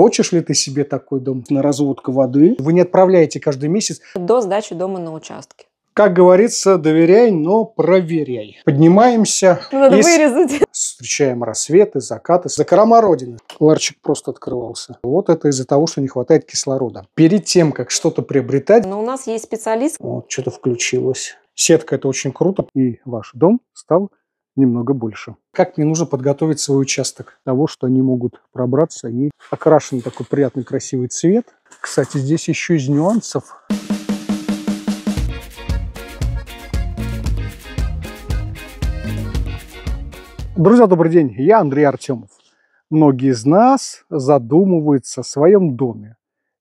Хочешь ли ты себе такой дом на разводку воды? Вы не отправляете каждый месяц. До сдачи дома на участке. Как говорится, доверяй, но проверяй. Поднимаемся. Надо есть... вырезать. Встречаем рассветы, закаты. Закрома Родины. Ларчик просто открывался. Вот это из-за того, что не хватает кислорода. Перед тем, как что-то приобретать... Но у нас есть специалист. Вот, что-то включилось. Сетка – это очень круто. И ваш дом стал немного больше. Как мне нужно подготовить свой участок того, что они могут пробраться. И окрашен такой приятный красивый цвет. Кстати, здесь еще из нюансов Друзья, добрый день, я Андрей Артемов. Многие из нас задумываются о своем доме,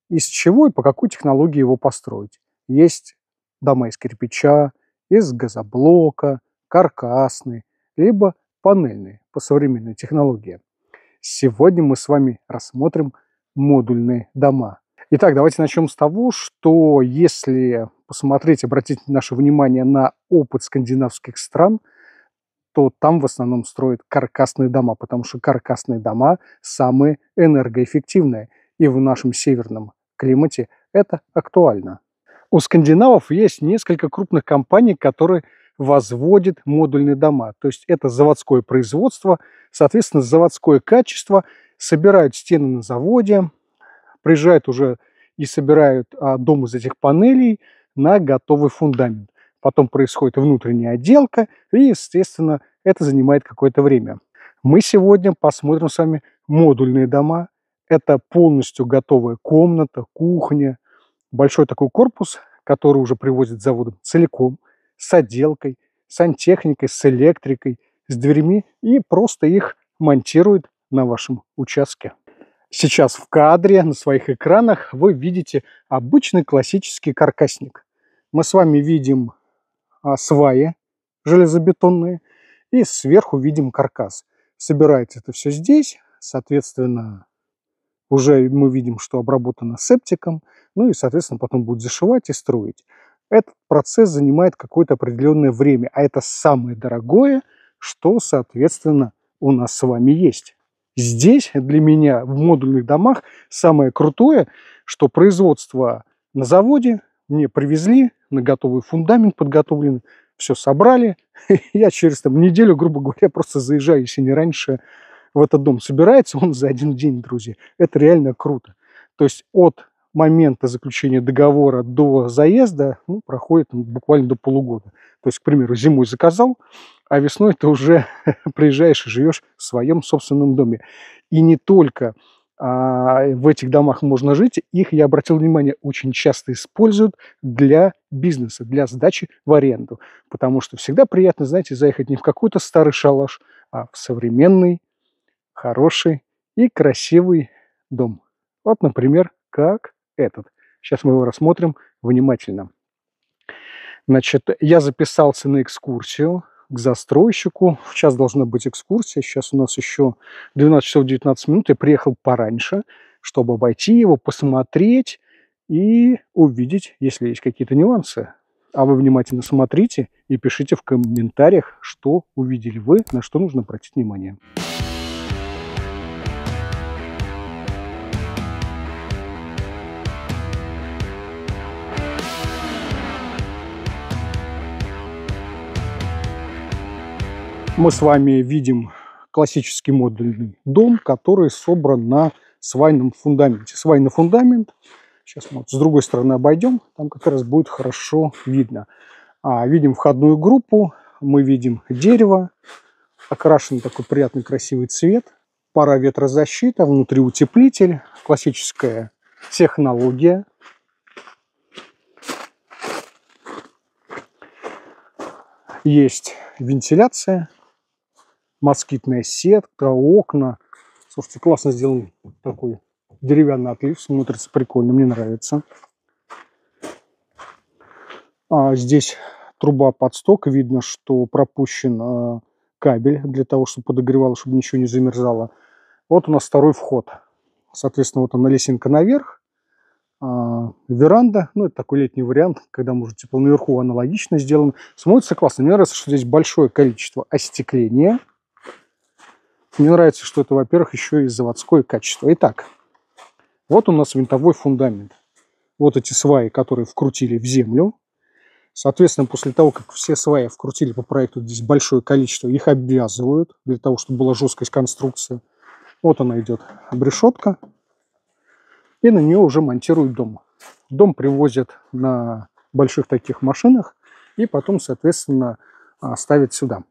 из чего и по какой технологии его построить. Есть дома из кирпича, из газоблока, каркасные, либо панельные по современной технологии. Сегодня мы с вами рассмотрим модульные дома. Итак, давайте начнем с того, что если посмотреть, обратить наше внимание на опыт скандинавских стран, то там в основном строят каркасные дома, потому что каркасные дома самые энергоэффективные. И в нашем северном климате это актуально. У скандинавов есть несколько крупных компаний, которые возводит модульные дома. То есть это заводское производство, соответственно, заводское качество. Собирают стены на заводе, приезжают уже и собирают а, дом из этих панелей на готовый фундамент. Потом происходит внутренняя отделка, и, естественно, это занимает какое-то время. Мы сегодня посмотрим с вами модульные дома. Это полностью готовая комната, кухня, большой такой корпус, который уже привозят заводом целиком с отделкой, сантехникой, с электрикой, с дверьми и просто их монтируют на вашем участке. Сейчас в кадре на своих экранах вы видите обычный классический каркасник. Мы с вами видим а, сваи железобетонные и сверху видим каркас. Собирается это все здесь, соответственно, уже мы видим, что обработано септиком, ну и, соответственно, потом будет зашивать и строить. Этот процесс занимает какое-то определенное время, а это самое дорогое, что, соответственно, у нас с вами есть. Здесь для меня в модульных домах самое крутое, что производство на заводе мне привезли, на готовый фундамент подготовлен, все собрали. Я через там, неделю, грубо говоря, просто заезжаю, если не раньше, в этот дом собирается, он за один день, друзья. Это реально круто. То есть от момента заключения договора до заезда ну, проходит ну, буквально до полугода. То есть, к примеру, зимой заказал, а весной ты уже приезжаешь и живешь в своем собственном доме. И не только а, в этих домах можно жить, их, я обратил внимание, очень часто используют для бизнеса, для сдачи в аренду. Потому что всегда приятно, знаете, заехать не в какой-то старый шалаш, а в современный, хороший и красивый дом. Вот, например, как этот. Сейчас мы его рассмотрим внимательно. Значит, я записался на экскурсию к застройщику. Сейчас должна быть экскурсия. Сейчас у нас еще 12 часов 19 минут. Я приехал пораньше, чтобы обойти его, посмотреть и увидеть, если есть какие-то нюансы. А вы внимательно смотрите и пишите в комментариях, что увидели вы, на что нужно обратить внимание. мы с вами видим классический модульный дом, который собран на свайном фундаменте. Свайный фундамент, сейчас мы вот с другой стороны обойдем, там как раз будет хорошо видно. А, видим входную группу, мы видим дерево, окрашен такой приятный красивый цвет, пара ветрозащита, внутри утеплитель, классическая технология. Есть вентиляция москитная сетка, окна. Слушайте, классно сделан такой деревянный отлив, смотрится прикольно, мне нравится. А здесь труба под сток, видно, что пропущен а, кабель для того, чтобы подогревало, чтобы ничего не замерзало. Вот у нас второй вход. Соответственно, вот она лесенка наверх, а, веранда, ну, это такой летний вариант, когда может тепло наверху аналогично сделано. Смотрится классно. Мне нравится, что здесь большое количество остекления. Мне нравится, что это, во-первых, еще и заводское качество. Итак, вот у нас винтовой фундамент. Вот эти сваи, которые вкрутили в землю. Соответственно, после того, как все сваи вкрутили по проекту, здесь большое количество, их обвязывают для того, чтобы была жесткость конструкции. Вот она идет обрешетка. И на нее уже монтируют дом. Дом привозят на больших таких машинах и потом, соответственно, а, ставят сюда.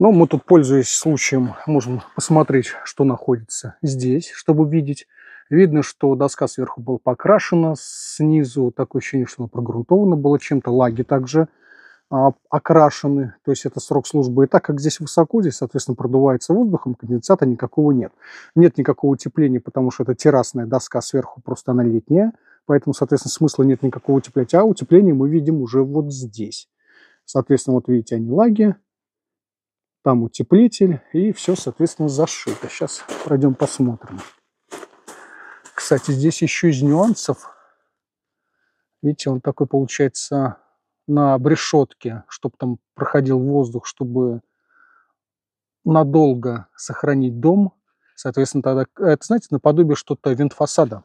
Но ну, мы тут, пользуясь случаем, можем посмотреть, что находится здесь, чтобы видеть. Видно, что доска сверху была покрашена, снизу такое ощущение, что она прогрунтована была чем-то, лаги также а, окрашены, то есть это срок службы. И так как здесь высоко, здесь, соответственно, продувается воздухом, конденсата никакого нет. Нет никакого утепления, потому что это террасная доска сверху, просто она летняя, поэтому, соответственно, смысла нет никакого утеплять. А утепление мы видим уже вот здесь. Соответственно, вот видите, они лаги, там утеплитель и все, соответственно, зашито. Сейчас пройдем посмотрим. Кстати, здесь еще из нюансов. Видите, он такой получается на обрешетке, чтобы там проходил воздух, чтобы надолго сохранить дом. Соответственно, тогда, это, знаете, наподобие что-то винтфасада.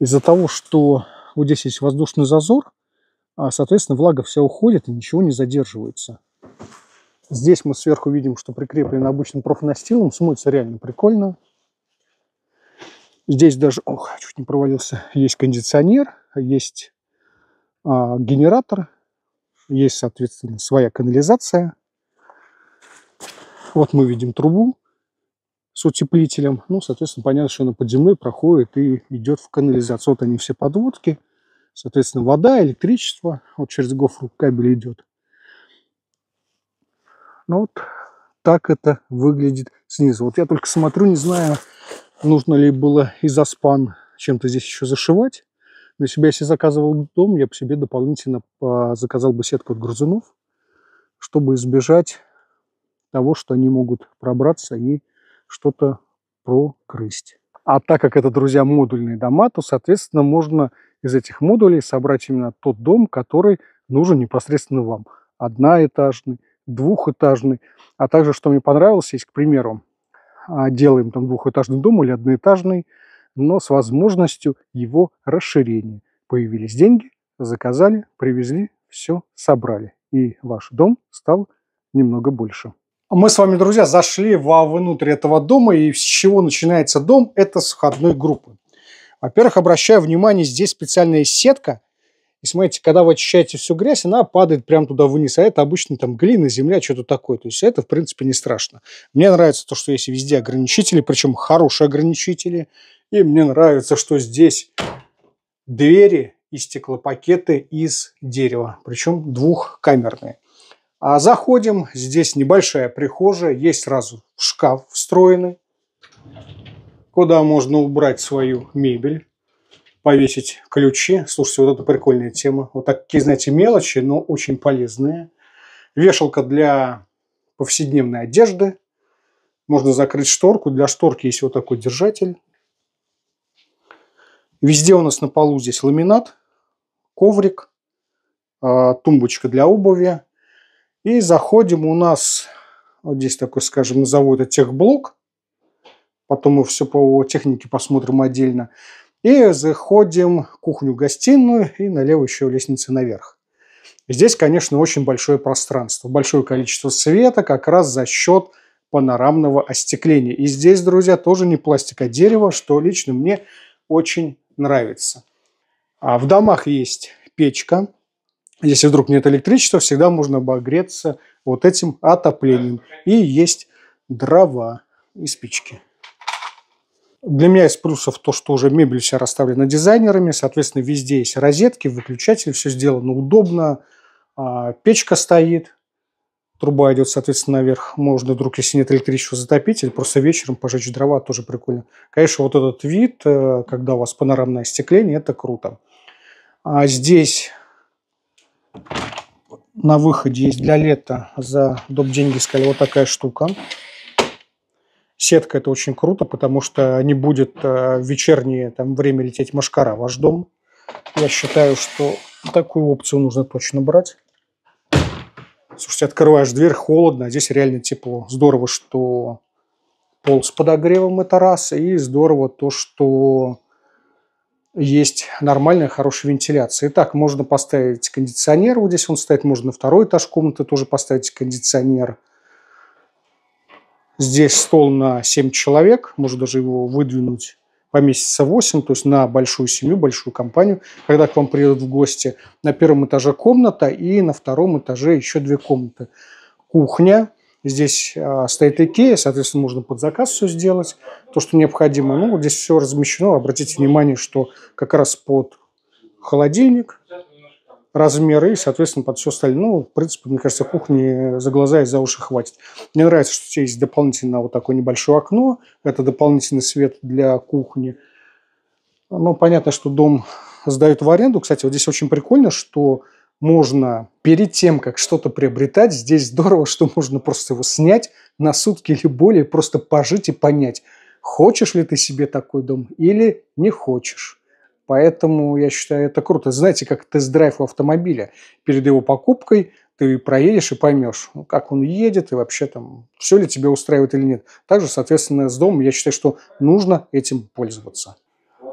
Из-за того, что вот здесь есть воздушный зазор, а, соответственно, влага вся уходит и ничего не задерживается. Здесь мы сверху видим, что прикреплен обычным профнастилом. Смыться реально прикольно. Здесь даже, ох, чуть не провалился, есть кондиционер, есть а, генератор, есть, соответственно, своя канализация. Вот мы видим трубу с утеплителем. Ну, соответственно, понятно, что она под землей проходит и идет в канализацию. Вот они все подводки. Соответственно, вода, электричество. Вот через гофру кабель идет. Ну вот так это выглядит снизу. Вот я только смотрю, не знаю, нужно ли было из-за спан чем-то здесь еще зашивать. себя, если заказывал дом, я бы себе дополнительно а, заказал бы сетку от грызунов, чтобы избежать того, что они могут пробраться и что-то прокрысть. А так как это, друзья, модульные дома, то, соответственно, можно из этих модулей собрать именно тот дом, который нужен непосредственно вам. Одноэтажный, двухэтажный. А также, что мне понравилось, есть, к примеру, а, делаем там двухэтажный дом или одноэтажный, но с возможностью его расширения. Появились деньги, заказали, привезли, все собрали. И ваш дом стал немного больше. Мы с вами, друзья, зашли вовнутрь этого дома, и с чего начинается дом, это с входной группы. Во-первых, обращаю внимание, здесь специальная сетка – и смотрите, когда вы очищаете всю грязь, она падает прямо туда вниз. А это обычно там глина, земля, что-то такое. То есть это, в принципе, не страшно. Мне нравится то, что есть везде ограничители, причем хорошие ограничители. И мне нравится, что здесь двери и стеклопакеты из дерева. Причем двухкамерные. А заходим, здесь небольшая прихожая, есть сразу шкаф встроенный, куда можно убрать свою мебель повесить ключи. Слушайте, вот это прикольная тема. Вот такие, знаете, мелочи, но очень полезные. Вешалка для повседневной одежды. Можно закрыть шторку. Для шторки есть вот такой держатель. Везде у нас на полу здесь ламинат, коврик, а, тумбочка для обуви. И заходим у нас, вот здесь такой, скажем, назову это техблок. Потом мы все по технике посмотрим отдельно. И заходим в кухню-гостиную и налево еще лестницы наверх. Здесь, конечно, очень большое пространство, большое количество света как раз за счет панорамного остекления. И здесь, друзья, тоже не пластик, а дерево, что лично мне очень нравится. А в домах есть печка. Если вдруг нет электричества, всегда можно обогреться вот этим отоплением. И есть дрова и спички. Для меня из плюсов то, что уже мебель вся расставлена дизайнерами, соответственно, везде есть розетки, выключатели, все сделано удобно, а, печка стоит, труба идет, соответственно, наверх. Можно вдруг, если нет электричества, затопить или просто вечером пожечь дрова, тоже прикольно. Конечно, вот этот вид, э, когда у вас панорамное остекление, это круто. А здесь на выходе есть для лета за доп. деньги, сказали, вот такая штука. Сетка – это очень круто, потому что не будет э, в вечернее там, время лететь машкара в ваш дом. Я считаю, что такую опцию нужно точно брать. Слушайте, открываешь дверь, холодно, а здесь реально тепло. Здорово, что пол с подогревом – это раз, и здорово то, что есть нормальная, хорошая вентиляция. Итак, можно поставить кондиционер, вот здесь он стоит, можно на второй этаж комнаты тоже поставить кондиционер – Здесь стол на 7 человек, можно даже его выдвинуть поместится 8, то есть на большую семью, большую компанию, когда к вам приедут в гости. На первом этаже комната и на втором этаже еще две комнаты. Кухня, здесь э, стоит Икея, соответственно, можно под заказ все сделать, то, что необходимо. Ну, вот здесь все размещено, обратите внимание, что как раз под холодильник, размеры, и, соответственно, под все остальное, ну, в принципе, мне кажется, кухни за глаза и за уши хватит. Мне нравится, что у тебя есть дополнительно вот такое небольшое окно, это дополнительный свет для кухни. Ну, понятно, что дом сдают в аренду. Кстати, вот здесь очень прикольно, что можно перед тем, как что-то приобретать, здесь здорово, что можно просто его снять на сутки или более, просто пожить и понять, хочешь ли ты себе такой дом или не хочешь. Поэтому, я считаю, это круто. Знаете, как тест-драйв у автомобиля. Перед его покупкой ты проедешь и поймешь, ну, как он едет и вообще там, все ли тебе устраивает или нет. Также, соответственно, с домом я считаю, что нужно этим пользоваться.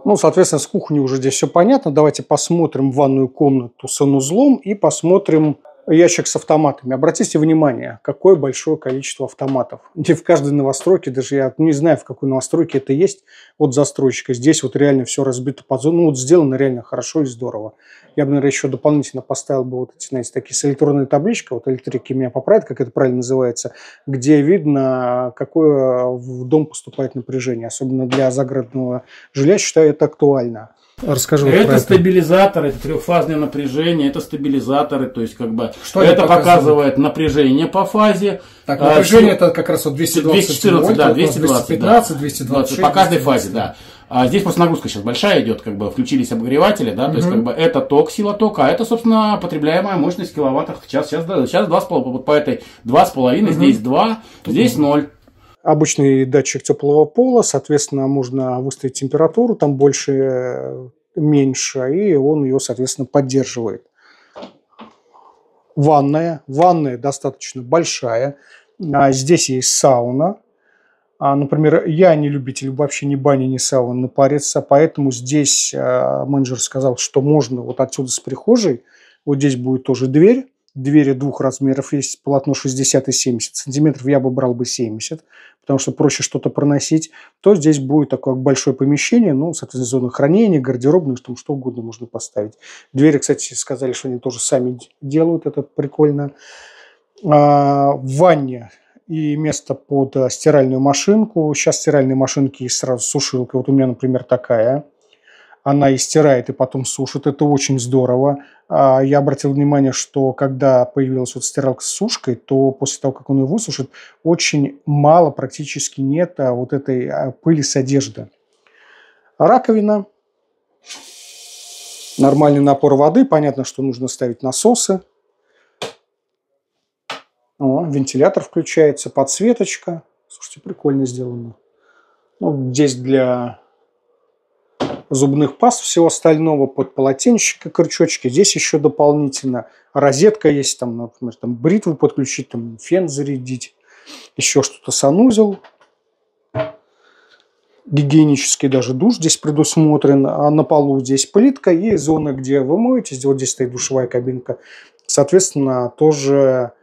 Ну, соответственно, с кухней уже здесь все понятно. Давайте посмотрим ванную комнату санузлом и посмотрим ящик с автоматами. Обратите внимание, какое большое количество автоматов. Не в каждой новостройке, даже я не знаю, в какой новостройке это есть от застройщика. Здесь вот реально все разбито по зону. Ну, вот сделано реально хорошо и здорово. Я бы, наверное, еще дополнительно поставил бы вот эти, знаете, такие с электронной табличкой, вот электрики меня поправят, как это правильно называется, где видно, какое э, в дом поступает напряжение. Особенно для загородного жилья, считаю, это актуально. Расскажи это про стабилизаторы, это. трехфазное напряжение, это стабилизаторы, то есть как бы что это показывает напряжение по фазе. Так, а, напряжение а, это как раз вот 220 214, вольт, да, 220, 215, да. 226. По каждой фазе, да. А здесь просто нагрузка сейчас большая идет, как бы включились обогреватели, да, угу. то есть как бы это ток, сила тока, а это, собственно, потребляемая мощность в киловаттах в час. Сейчас, сейчас 2,5, вот по этой 2,5, угу. здесь 2, здесь 0 обычный датчик теплого пола, соответственно, можно выставить температуру, там больше, э, меньше, и он ее, соответственно, поддерживает. Ванная. Ванная достаточно большая. А, здесь есть сауна. А, например, я не любитель вообще ни бани, ни сауны париться, поэтому здесь э, менеджер сказал, что можно вот отсюда с прихожей, вот здесь будет тоже дверь, двери двух размеров, есть полотно 60 и 70 сантиметров, я бы брал бы 70, потому что проще что-то проносить, то здесь будет такое большое помещение, ну, соответственно, зона хранения, гардеробную, там что угодно можно поставить. Двери, кстати, сказали, что они тоже сами делают, это прикольно. А, ванне и место под стиральную машинку. Сейчас стиральные машинки и сразу сушилка. Вот у меня, например, такая – она истирает и потом сушит. Это очень здорово. А, я обратил внимание, что когда появилась вот стиралка с сушкой, то после того, как он ее высушит, очень мало, практически нет а, вот этой а, пыли с одежды. Раковина. Нормальный напор воды. Понятно, что нужно ставить насосы. О, вентилятор включается, подсветочка. Слушайте, прикольно сделано. Ну, здесь для зубных паст, всего остального, под полотенчика, крючочки. Здесь еще дополнительно розетка есть, там, например, там бритву подключить, там фен зарядить, еще что-то санузел. Гигиенический даже душ здесь предусмотрен, а на полу здесь плитка и зона, где вы моетесь. Вот здесь стоит душевая кабинка. Соответственно, тоже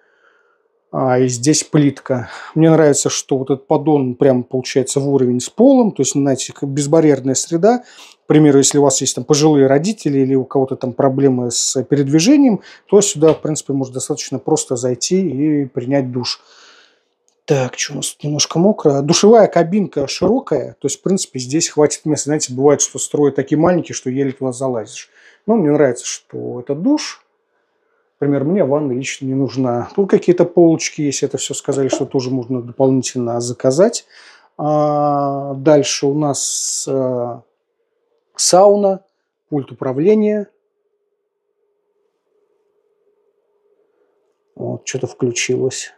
а, и здесь плитка. Мне нравится, что вот этот поддон прям получается в уровень с полом, то есть, знаете, безбарьерная среда. К примеру, если у вас есть там пожилые родители или у кого-то там проблемы с передвижением, то сюда, в принципе, можно достаточно просто зайти и принять душ. Так, что у нас тут немножко мокро. Душевая кабинка широкая, то есть, в принципе, здесь хватит места. Знаете, бывает, что строят такие маленькие, что еле туда залазишь. Но мне нравится, что это душ – Например, мне ванна лично не нужна. Тут какие-то полочки есть, это все сказали, что тоже можно дополнительно заказать. А дальше у нас э, сауна, пульт управления. Вот, что-то включилось.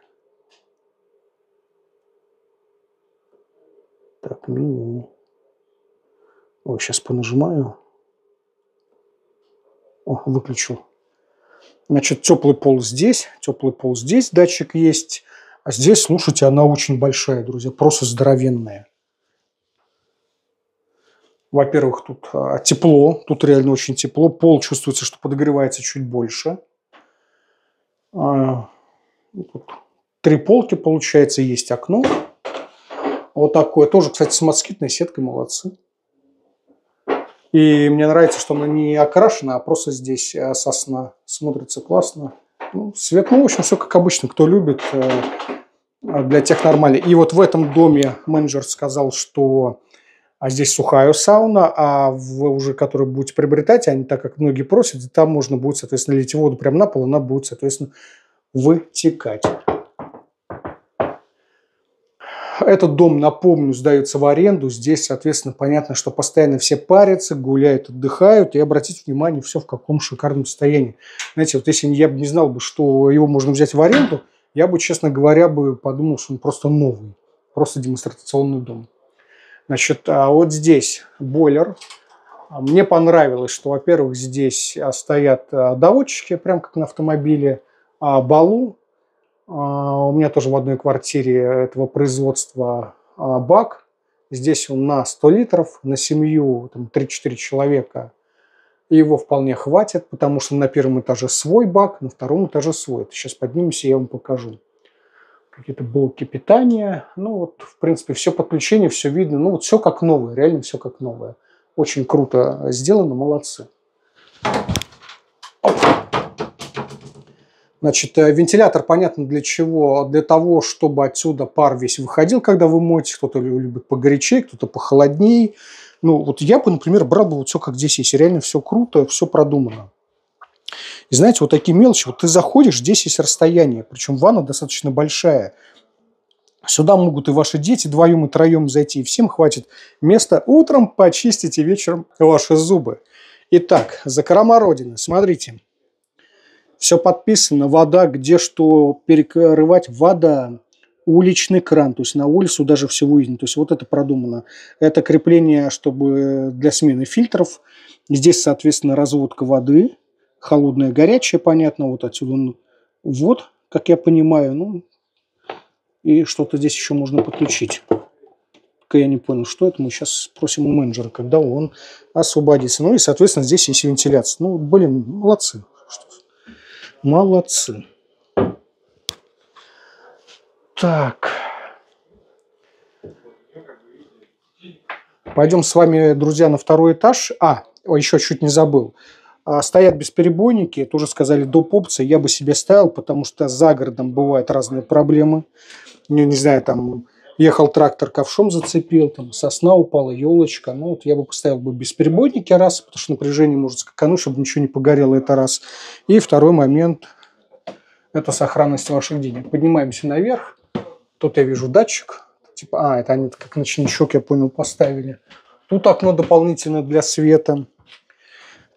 Так, меню. О, сейчас понажимаю. О, выключил. Значит, теплый пол здесь, теплый пол здесь, датчик есть. А здесь, слушайте, она очень большая, друзья, просто здоровенная. Во-первых, тут а, тепло, тут реально очень тепло. Пол чувствуется, что подогревается чуть больше. А, ну, тут три полки, получается, есть окно. Вот такое. Тоже, кстати, с москитной сеткой, молодцы. И мне нравится, что она не окрашена, а просто здесь э, сосна. Смотрится классно. Ну, свет, ну, в общем, все как обычно. Кто любит, э, а для тех нормально. И вот в этом доме менеджер сказал, что «А здесь сухая сауна, а вы уже, которую будете приобретать, они, так как многие просят, там можно будет, соответственно, лить воду прямо на пол, она будет, соответственно, вытекать. Этот дом, напомню, сдается в аренду. Здесь, соответственно, понятно, что постоянно все парятся, гуляют, отдыхают. И обратите внимание, все в каком шикарном состоянии. Знаете, вот если я бы не знал, бы, что его можно взять в аренду, я бы, честно говоря, бы подумал, что он просто новый. Просто демонстрационный дом. Значит, а вот здесь бойлер. Мне понравилось, что, во-первых, здесь а, стоят а, доводчики, прям как на автомобиле. А Балу а, у меня тоже в одной квартире этого производства а, бак. Здесь он на 100 литров, на семью там 3-4 человека. И его вполне хватит, потому что на первом этаже свой бак, на втором этаже свой. Сейчас поднимемся, я вам покажу. Какие-то блоки питания. Ну вот, в принципе, все подключение, все видно. Ну вот все как новое, реально все как новое. Очень круто сделано, молодцы. Значит, э, вентилятор, понятно, для чего? Для того, чтобы отсюда пар весь выходил, когда вы моете. Кто-то любит погорячее, кто-то похолоднее. Ну, вот я бы, например, брал бы вот все, как здесь есть. Реально все круто, все продумано. И знаете, вот такие мелочи. Вот ты заходишь, здесь есть расстояние. Причем ванна достаточно большая. Сюда могут и ваши дети двоем и троем зайти. И всем хватит места утром почистите вечером ваши зубы. Итак, закрома Родины. Смотрите. Все подписано, вода, где что перекрывать, вода, уличный кран, то есть на улицу даже все выйдет. То есть вот это продумано. Это крепление, чтобы для смены фильтров. Здесь, соответственно, разводка воды, холодная, горячая, понятно, вот отсюда вот, как я понимаю, ну, и что-то здесь еще можно подключить. Пока я не понял, что это, мы сейчас спросим у менеджера, когда он освободится. Ну и, соответственно, здесь есть вентиляция. Ну, блин, молодцы. Молодцы. Так. Пойдем с вами, друзья, на второй этаж. А, еще чуть не забыл. А, стоят бесперебойники, тоже сказали до опции, я бы себе ставил, потому что за городом бывают разные проблемы. Не, ну, не знаю, там ехал трактор, ковшом зацепил, там сосна упала, елочка. Ну, вот я бы поставил бы бесперебойники раз, потому что напряжение может скакануть, чтобы ничего не погорело, это раз. И второй момент – это сохранность ваших денег. Поднимаемся наверх, тут я вижу датчик, типа, а, это они как ночничок, я понял, поставили. Тут окно дополнительно для света.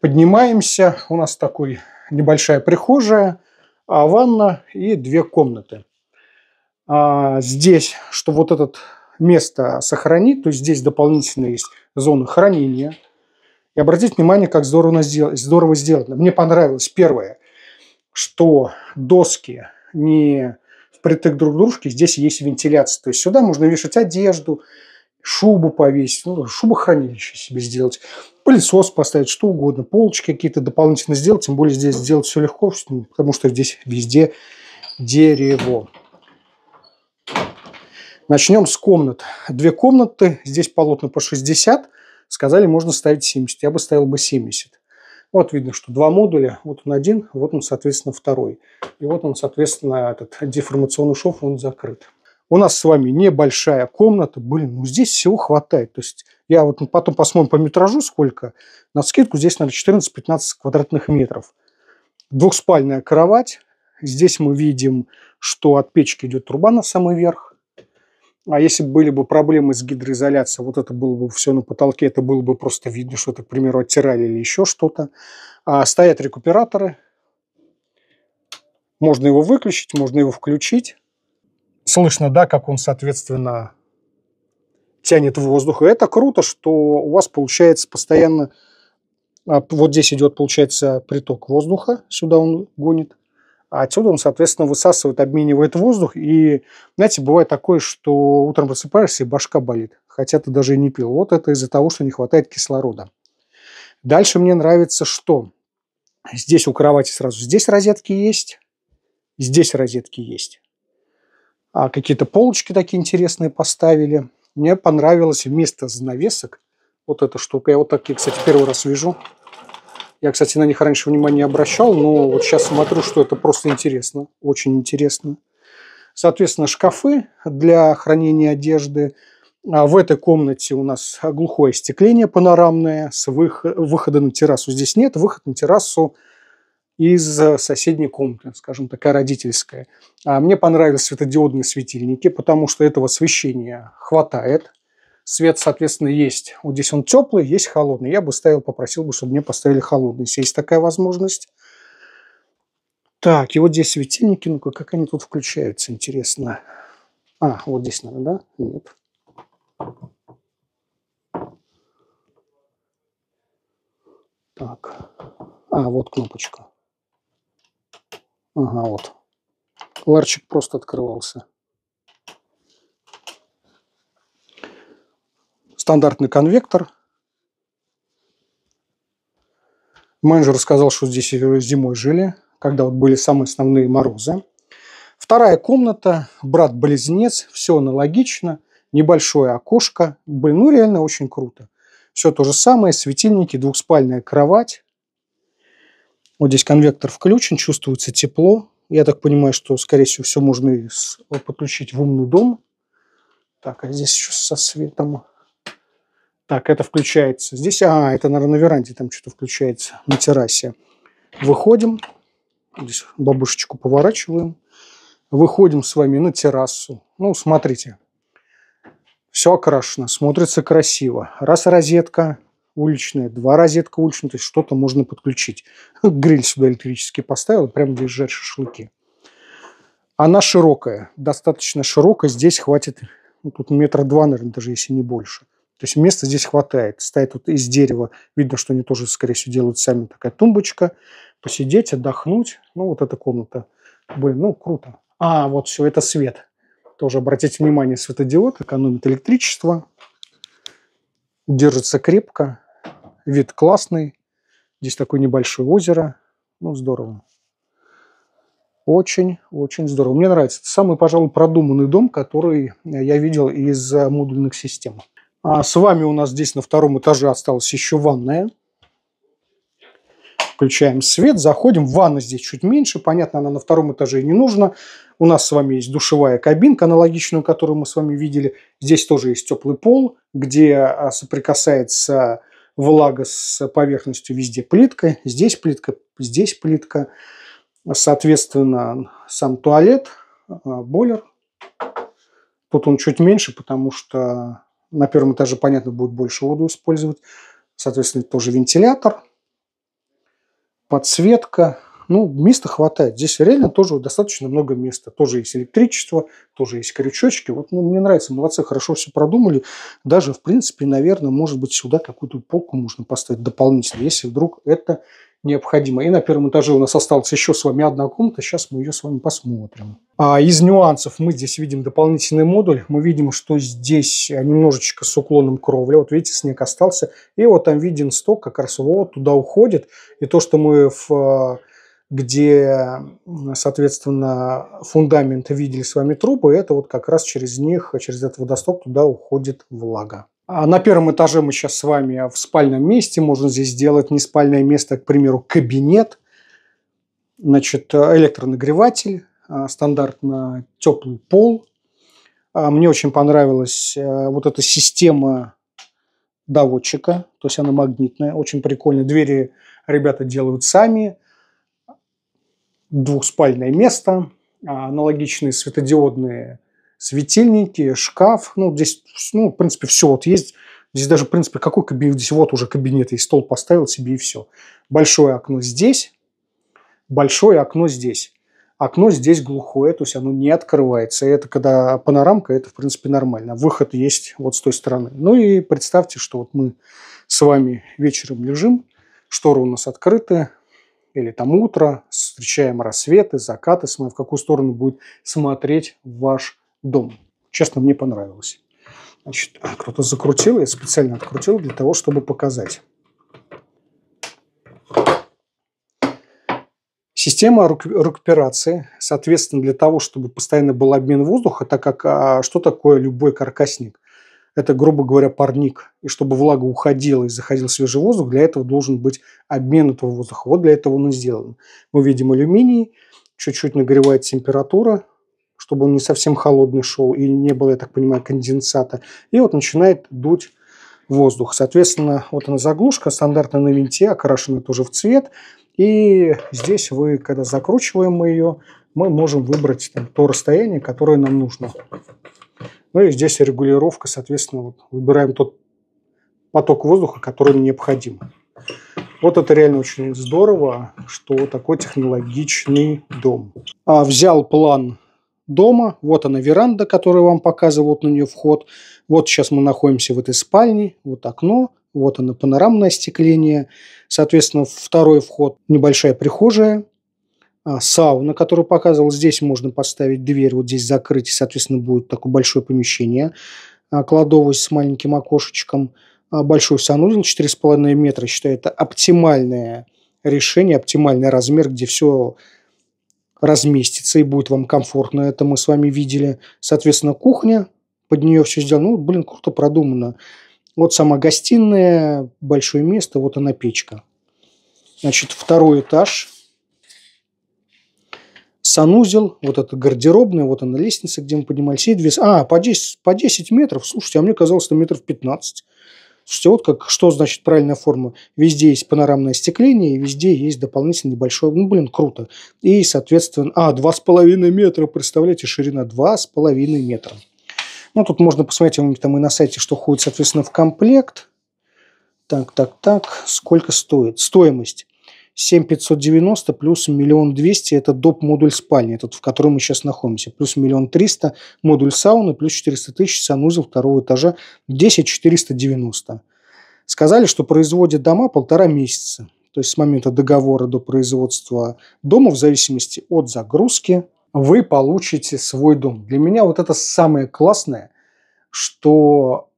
Поднимаемся, у нас такой небольшая прихожая, а ванна и две комнаты а, здесь, что вот это место сохранить, то есть здесь дополнительно есть зоны хранения. И обратите внимание, как здорово, здорово сделано. Мне понравилось первое, что доски не впритык друг к дружке, здесь есть вентиляция. То есть сюда можно вешать одежду, шубу повесить, ну, шубохранилище себе сделать, пылесос поставить, что угодно, полочки какие-то дополнительно сделать, тем более здесь сделать все легко, потому что здесь везде дерево. Начнем с комнат. Две комнаты, здесь полотна по 60, сказали, можно ставить 70. Я бы ставил бы 70. Ну, вот видно, что два модуля, вот он один, вот он, соответственно, второй. И вот он, соответственно, этот деформационный шов, он закрыт. У нас с вами небольшая комната. Блин, ну здесь всего хватает. То есть я вот потом посмотрим по метражу сколько. На скидку здесь, наверное, 14-15 квадратных метров. Двухспальная кровать. Здесь мы видим, что от печки идет труба на самый верх. А если были бы проблемы с гидроизоляцией, вот это было бы все на потолке, это было бы просто видно, что это, к примеру, оттирали или еще что-то. А стоят рекуператоры. Можно его выключить, можно его включить. Слышно, да, как он, соответственно, тянет воздух. И это круто, что у вас получается постоянно... А, вот здесь идет, получается, приток воздуха, сюда он гонит а отсюда он, соответственно, высасывает, обменивает воздух. И, знаете, бывает такое, что утром просыпаешься, и башка болит, хотя ты даже и не пил. Вот это из-за того, что не хватает кислорода. Дальше мне нравится, что здесь у кровати сразу, здесь розетки есть, здесь розетки есть. А какие-то полочки такие интересные поставили. Мне понравилось вместо занавесок вот эта штука. Я вот такие, кстати, первый раз вижу. Я, кстати, на них раньше внимания не обращал, но вот сейчас смотрю, что это просто интересно, очень интересно. Соответственно, шкафы для хранения одежды. А в этой комнате у нас глухое стекление панорамное, с вых... выхода на террасу здесь нет, выход на террасу из соседней комнаты, скажем, такая родительская. А мне понравились светодиодные светильники, потому что этого освещения хватает. Свет, соответственно, есть. Вот здесь он теплый, есть холодный. Я бы ставил, попросил бы, чтобы мне поставили холодный, если есть такая возможность. Так, и вот здесь светильники. Ну-ка, как они тут включаются, интересно. А, вот здесь надо, да? Нет. Так. А, вот кнопочка. Ага, вот. Ларчик просто открывался. стандартный конвектор. Менеджер рассказал, что здесь зимой жили, когда вот были самые основные морозы. Вторая комната, брат-близнец, все аналогично, небольшое окошко. Блин, ну реально очень круто. Все то же самое, светильники, двухспальная кровать. Вот здесь конвектор включен, чувствуется тепло. Я так понимаю, что, скорее всего, все можно подключить в умный дом. Так, а здесь еще со светом. Так, это включается. Здесь, а, это, наверное, на веранде там что-то включается, на террасе. Выходим, здесь бабушечку поворачиваем. Выходим с вами на террасу. Ну, смотрите, все окрашено, смотрится красиво. Раз розетка уличная, два розетка уличная, то есть что-то можно подключить. Гриль сюда электрический поставил, прямо здесь жарь шашлыки. Она широкая, достаточно широкая, здесь хватит, ну, тут метра два, наверное, даже если не больше. То есть места здесь хватает. Стоит вот из дерева, видно, что они тоже, скорее всего, делают сами такая тумбочка. Посидеть, отдохнуть. Ну, вот эта комната. Блин, ну, круто. А, вот все, это свет. Тоже обратите внимание, светодиод экономит электричество. Держится крепко. Вид классный. Здесь такое небольшое озеро. Ну, здорово. Очень-очень здорово. Мне нравится. Это самый, пожалуй, продуманный дом, который я видел из э, модульных систем. А с вами у нас здесь на втором этаже осталась еще ванная. Включаем свет, заходим. Ванна здесь чуть меньше, понятно, она на втором этаже не нужна. У нас с вами есть душевая кабинка, аналогичную, которую мы с вами видели. Здесь тоже есть теплый пол, где а, соприкасается влага с поверхностью везде плитка. Здесь плитка, здесь плитка. Соответственно, сам туалет, а, бойлер. Тут он чуть меньше, потому что на первом этаже, понятно, будет больше воду использовать. Соответственно, тоже вентилятор, подсветка. Ну, места хватает. Здесь реально тоже достаточно много места. Тоже есть электричество, тоже есть крючочки. Вот ну, мне нравится, молодцы, хорошо все продумали. Даже, в принципе, наверное, может быть, сюда какую-то полку можно поставить дополнительно, если вдруг это необходимо. И на первом этаже у нас осталась еще с вами одна комната, сейчас мы ее с вами посмотрим. А из нюансов мы здесь видим дополнительный модуль, мы видим, что здесь э, немножечко с уклоном кровли, вот видите, снег остался, и вот там виден сток, как раз вот туда уходит, и то, что мы в э, где, соответственно, фундамент видели с вами трубы, это вот как раз через них, через этот водосток туда уходит влага. А на первом этаже мы сейчас с вами а в спальном месте. Можно здесь сделать не спальное место, а, к примеру, кабинет. Значит, э, электронагреватель, а, стандартно теплый пол. Мне очень понравилась э, вот эта система доводчика, то есть она магнитная, очень прикольная. Двери ребята делают сами. Двухспальное место, аналогичные светодиодные светильники, шкаф. Ну, здесь, ну, в принципе, все вот есть. Здесь даже, в принципе, какой кабинет? Здесь вот уже кабинет, и стол поставил себе, и все. Большое окно здесь, большое окно здесь. Окно здесь глухое, то есть оно не открывается. это когда панорамка, это, в принципе, нормально. Выход есть вот с той стороны. Ну и представьте, что вот мы с вами вечером лежим, шторы у нас открыты, или там утро, встречаем рассветы, закаты, смотрим, в какую сторону будет смотреть ваш дом. Честно, мне понравилось. Значит, а, кто-то закрутил, я специально открутил для того, чтобы показать. Система рекуперации, соответственно, для того, чтобы постоянно был обмен воздуха, так как а что такое любой каркасник? Это, грубо говоря, парник. И чтобы влага уходила и заходил свежий воздух, для этого должен быть обмен этого воздуха. Вот для этого он и сделан. Мы видим алюминий, чуть-чуть нагревает температура, чтобы он не совсем холодный шел и не было, я так понимаю, конденсата. И вот начинает дуть воздух. Соответственно, вот она заглушка, стандартная на винте, окрашена тоже в цвет. И здесь вы, когда закручиваем ее, мы можем выбрать там, то расстояние, которое нам нужно. Ну и здесь регулировка, соответственно, вот выбираем тот поток воздуха, который необходим. Вот это реально очень здорово, что такой технологичный дом. А взял план дома, вот она веранда, которую вам показывают на нее вход, вот сейчас мы находимся в этой спальне, вот окно, вот она панорамное остекление, соответственно, второй вход, небольшая прихожая, а, сауна, которую показывал, здесь можно поставить дверь, вот здесь закрыть, и, соответственно, будет такое большое помещение, а, кладовую с маленьким окошечком, а, большой санузел, 4,5 метра, считаю, это оптимальное решение, оптимальный размер, где все разместится и будет вам комфортно. Это мы с вами видели. Соответственно, кухня, под нее все сделано. Ну, блин, круто продумано. Вот сама гостиная, большое место, вот она печка. Значит, второй этаж. Санузел, вот это гардеробная, вот она лестница, где мы поднимались. И две... А, по 10, по 10 метров, слушайте, а мне казалось, что метров 15. Слушайте, вот как, что значит правильная форма? Везде есть панорамное остекление, и везде есть дополнительный большой. ну, блин, круто. И, соответственно, а, два с половиной метра, представляете, ширина два с половиной метра. Ну, тут можно посмотреть там и на сайте, что ходит, соответственно, в комплект. Так, так, так, сколько стоит? Стоимость. 7590 плюс миллион двести – это доп. модуль спальни, этот, в котором мы сейчас находимся, плюс миллион триста – модуль сауны, плюс 400 тысяч санузел второго этажа, 10 490. Сказали, что производят дома полтора месяца, то есть с момента договора до производства дома, в зависимости от загрузки, вы получите свой дом. Для меня вот это самое классное, что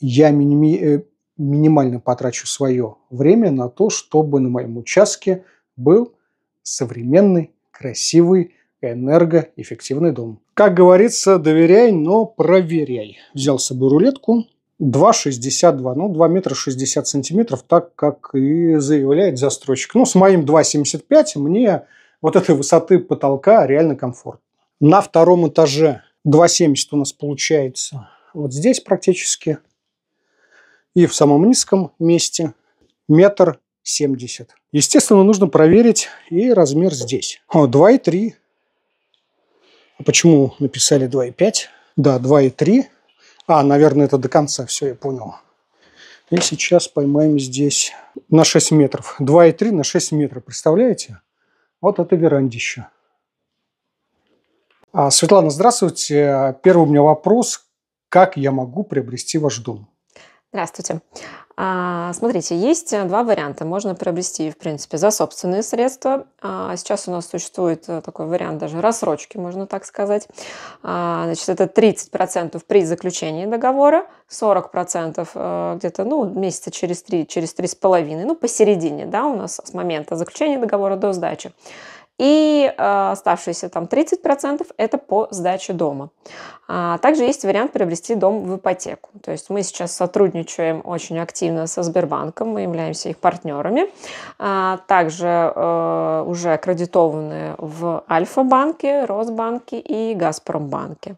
я миними э, минимально потрачу свое время на то, чтобы на моем участке был современный, красивый, энергоэффективный дом. Как говорится, доверяй, но проверяй. Взял с собой рулетку 2,62, ну 2 метра 60 сантиметров, так как и заявляет застройщик. Ну, с моим 2,75 мне вот этой высоты потолка реально комфортно. На втором этаже 2,70 у нас получается вот здесь практически – и в самом низком месте метр семьдесят. Естественно, нужно проверить и размер здесь. О, 2,3. А почему написали 2,5? Да, 2,3. А, наверное, это до конца, все, я понял. И сейчас поймаем здесь на 6 метров. 2,3 на 6 метров, представляете? Вот это верандище. А, Светлана, здравствуйте. Первый у меня вопрос. Как я могу приобрести ваш дом? Здравствуйте. А, смотрите, есть э, два варианта. Можно приобрести, в принципе, за собственные средства. А, сейчас у нас существует э, такой вариант даже рассрочки, можно так сказать. А, значит, это 30% при заключении договора, 40% э, где-то ну, месяца через 3, через 3,5, ну, посередине, да, у нас с момента заключения договора до сдачи. И а, оставшиеся там 30% это по сдаче дома. А, также есть вариант приобрести дом в ипотеку. То есть мы сейчас сотрудничаем очень активно со Сбербанком, мы являемся их партнерами. А, также э, уже аккредитованы в Альфа-банке, Росбанке и Газпромбанке.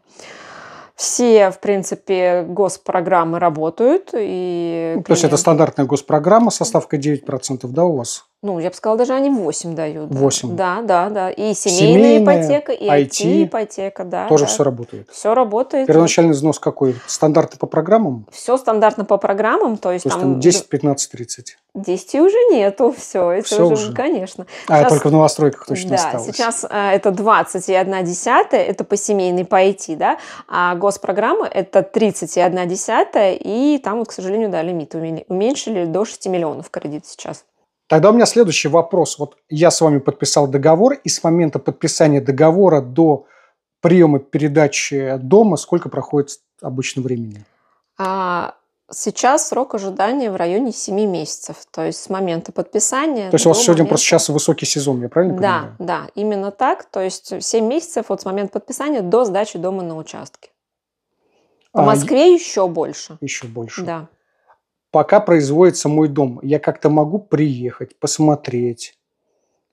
Все, в принципе, госпрограммы работают. И клиенты... Ну, то есть это стандартная госпрограмма со ставкой 9%, да, у вас? ну, я бы сказала, даже они 8 дают. 8. Да, да, да. И семейная, семейная ипотека, и IT-ипотека, да. Тоже да. все работает. Все работает. Первоначальный взнос какой? Стандарты по программам? Все стандартно по программам, то есть, то есть там... 10, 15, 30. 10 уже нету, все, это все уже, уже, конечно. А сейчас... только в новостройках точно да, осталось. сейчас а, это 20 и 1 десятая, это по семейной, по IT, да, а госпрограмма это 30 и 1 десятая, и там, вот, к сожалению, да, лимит уменьшили до 6 миллионов кредит сейчас. Тогда у меня следующий вопрос. Вот я с вами подписал договор, и с момента подписания договора до приема передачи дома сколько проходит обычно времени? А, сейчас срок ожидания в районе 7 месяцев, то есть с момента подписания. То есть у вас сегодня момента... просто сейчас высокий сезон, я правильно да, понимаю? Да, да, именно так. То есть 7 месяцев вот с момента подписания до сдачи дома на участке. В а, Москве еще больше. Еще больше. Да пока производится мой дом, я как-то могу приехать, посмотреть?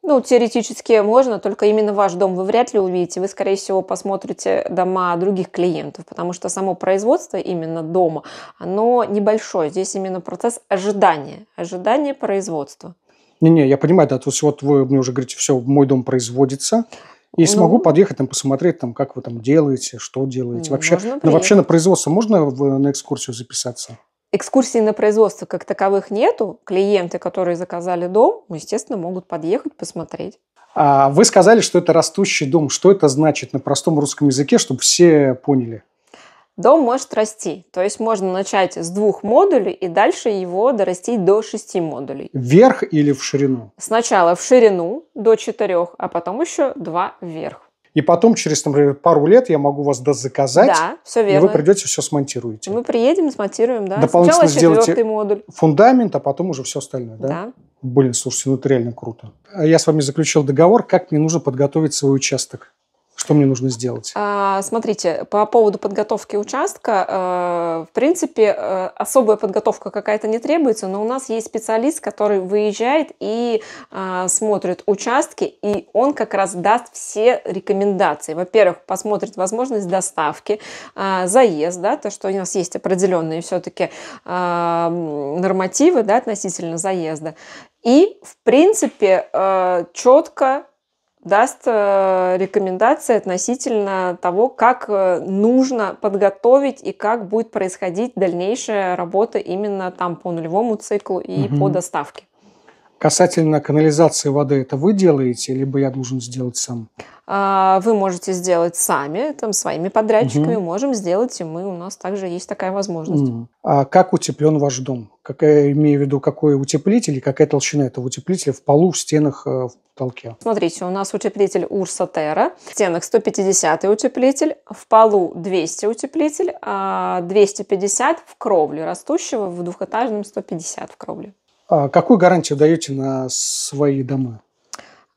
Ну, теоретически можно, только именно ваш дом вы вряд ли увидите. Вы, скорее всего, посмотрите дома других клиентов, потому что само производство именно дома, оно небольшое. Здесь именно процесс ожидания, ожидания производства. Не-не, я понимаю, да, то есть вот вы мне уже говорите, все, мой дом производится, и ну, смогу подъехать там посмотреть, там, как вы там делаете, что делаете. Ну, вообще, ну, вообще на производство можно в, на экскурсию записаться? Экскурсий на производство как таковых нету. Клиенты, которые заказали дом, ну, естественно, могут подъехать, посмотреть. А вы сказали, что это растущий дом. Что это значит на простом русском языке, чтобы все поняли? Дом может расти. То есть можно начать с двух модулей и дальше его дорастить до шести модулей. Вверх или в ширину? Сначала в ширину до четырех, а потом еще два вверх. И потом, через, например, пару лет я могу вас дозаказать. Да, все верно. И вы придете, все смонтируете. Мы приедем, смонтируем, да. Дополнительно Сначала сделайте модуль. фундамент, а потом уже все остальное, да? Да. Блин, слушайте, ну это реально круто. Я с вами заключил договор, как мне нужно подготовить свой участок. Что мне нужно сделать? А, смотрите, по поводу подготовки участка, э, в принципе, э, особая подготовка какая-то не требуется, но у нас есть специалист, который выезжает и э, смотрит участки, и он как раз даст все рекомендации. Во-первых, посмотрит возможность доставки, э, заезд, да, то, что у нас есть определенные все-таки э, а, нормативы да, относительно заезда. И, в принципе, э, четко даст э, рекомендации относительно того, как э, нужно подготовить и как будет происходить дальнейшая работа именно там по нулевому циклу и угу. по доставке. Касательно канализации воды, это вы делаете, либо я должен сделать сам? А, вы можете сделать сами, там, своими подрядчиками, угу. можем сделать и мы. У нас также есть такая возможность. Угу. А как утеплен ваш дом? Как, я э, имею в виду, какой утеплитель и какая толщина этого утеплителя в полу, в стенах, э, в потолке? Смотрите, у нас утеплитель Урса Терра, в стенах 150 утеплитель, в полу 200 утеплитель, а 250 в кровле растущего, в двухэтажном 150 в кровле. А какую гарантию даете на свои дома?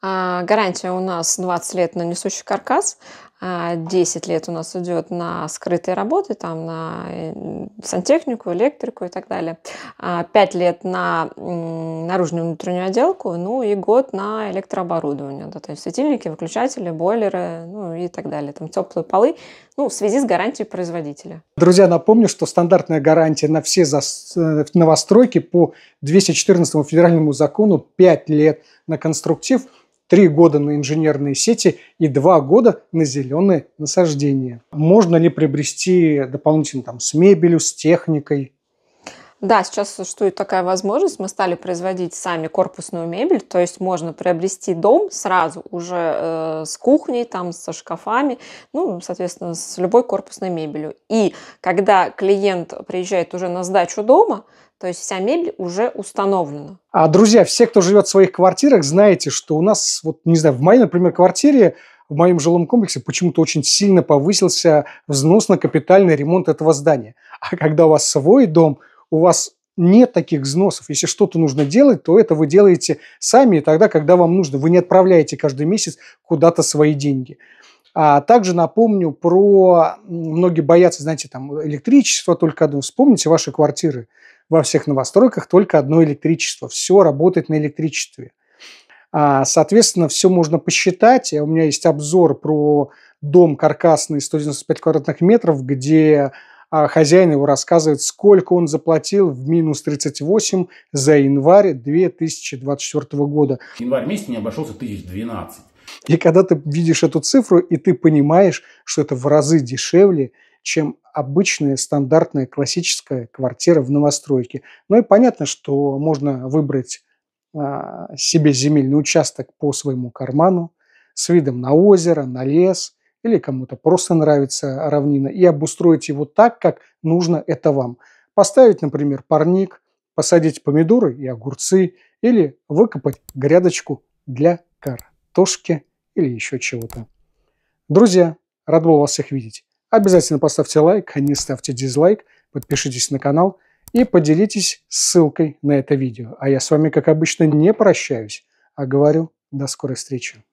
А, гарантия у нас 20 лет на несущий каркас, 10 а лет у нас идет на скрытые работы, там на э, сантехнику, электрику и так далее. 5 а лет на наружную внутреннюю отделку, ну и год на электрооборудование. Да, то есть светильники, выключатели, бойлеры, ну и так далее. Там теплые полы, ну, в связи с гарантией производителя. Друзья, напомню, что стандартная гарантия на все зас... Э, новостройки по 214 федеральному закону 5 лет на конструктив – три года на инженерные сети и два года на зеленые насаждения. Можно ли приобрести дополнительно там, с мебелью, с техникой? Да, сейчас существует такая возможность. Мы стали производить сами корпусную мебель, то есть можно приобрести дом сразу уже э, с кухней, там со шкафами, ну, соответственно, с любой корпусной мебелью. И когда клиент приезжает уже на сдачу дома, то есть вся мебель уже установлена. А, друзья, все, кто живет в своих квартирах, знаете, что у нас, вот, не знаю, в моей, например, квартире в моем жилом комплексе почему-то очень сильно повысился взнос на капитальный ремонт этого здания. А когда у вас свой дом, у вас нет таких взносов. Если что-то нужно делать, то это вы делаете сами и тогда, когда вам нужно. Вы не отправляете каждый месяц куда-то свои деньги. А также напомню про... Многие боятся, знаете, там электричество только одно. Вспомните ваши квартиры во всех новостройках только одно электричество. Все работает на электричестве. А, соответственно, все можно посчитать. У меня есть обзор про дом каркасный 195 квадратных метров, где а, хозяин его рассказывает, сколько он заплатил в минус 38 за январь 2024 года. Январь месяц не обошелся 1012. И когда ты видишь эту цифру, и ты понимаешь, что это в разы дешевле, чем обычная, стандартная, классическая квартира в новостройке. Ну и понятно, что можно выбрать а, себе земельный участок по своему карману с видом на озеро, на лес или кому-то просто нравится равнина и обустроить его так, как нужно это вам. Поставить, например, парник, посадить помидоры и огурцы или выкопать грядочку для картошки или еще чего-то. Друзья, рад был вас всех видеть. Обязательно поставьте лайк, не ставьте дизлайк, подпишитесь на канал и поделитесь ссылкой на это видео. А я с вами, как обычно, не прощаюсь, а говорю до скорой встречи.